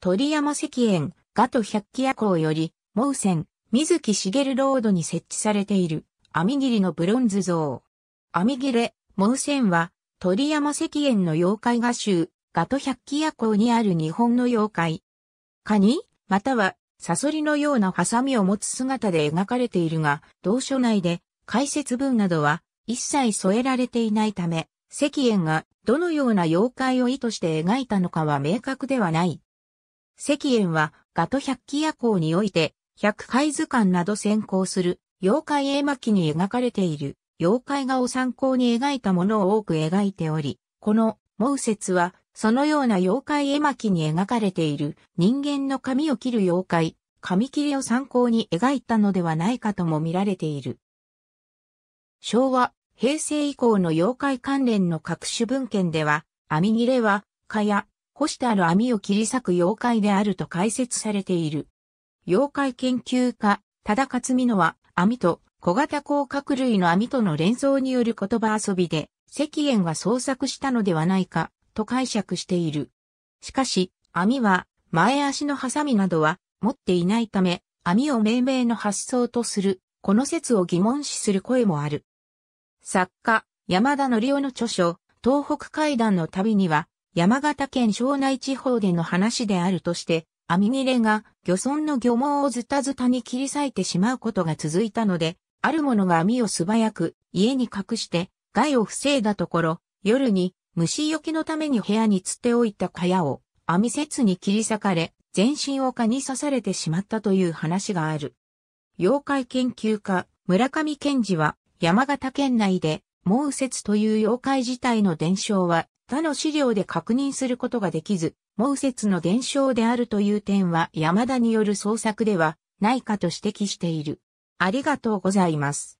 鳥山石園、ガト百鬼夜行より、毛線、水木しげるロードに設置されている、網切りのブロンズ像。網切れ、毛線は、鳥山石園の妖怪画集、ガト百鬼夜行にある日本の妖怪。カニ、または、サソリのようなハサミを持つ姿で描かれているが、同書内で、解説文などは、一切添えられていないため、石炎がどのような妖怪を意図して描いたのかは明確ではない。石炎は、ガト百鬼夜行において、百回図鑑など先行する、妖怪絵巻に描かれている、妖怪画を参考に描いたものを多く描いており、この、毛説は、そのような妖怪絵巻に描かれている、人間の髪を切る妖怪、髪切りを参考に描いたのではないかとも見られている。昭和、平成以降の妖怪関連の各種文献では、網切れは、蚊や干してある網を切り裂く妖怪であると解説されている。妖怪研究家、忠田勝美濃は、網と小型甲殻類の網との連想による言葉遊びで、石燕が創作したのではないか、と解釈している。しかし、網は、前足のハサミなどは持っていないため、網を命名の発想とする、この説を疑問視する声もある。作家、山田則夫の著書、東北階段の旅には、山形県庄内地方での話であるとして、網切れが漁村の漁網をズタズタに切り裂いてしまうことが続いたので、ある者が網を素早く家に隠して害を防いだところ、夜に虫除けのために部屋に釣っておいた蚊帳を網節に切り裂かれ、全身を蚊に刺されてしまったという話がある。妖怪研究家村上健治は山形県内で毛節という妖怪自体の伝承は他の資料で確認することができず、毛説の伝承であるという点は山田による創作ではないかと指摘している。ありがとうございます。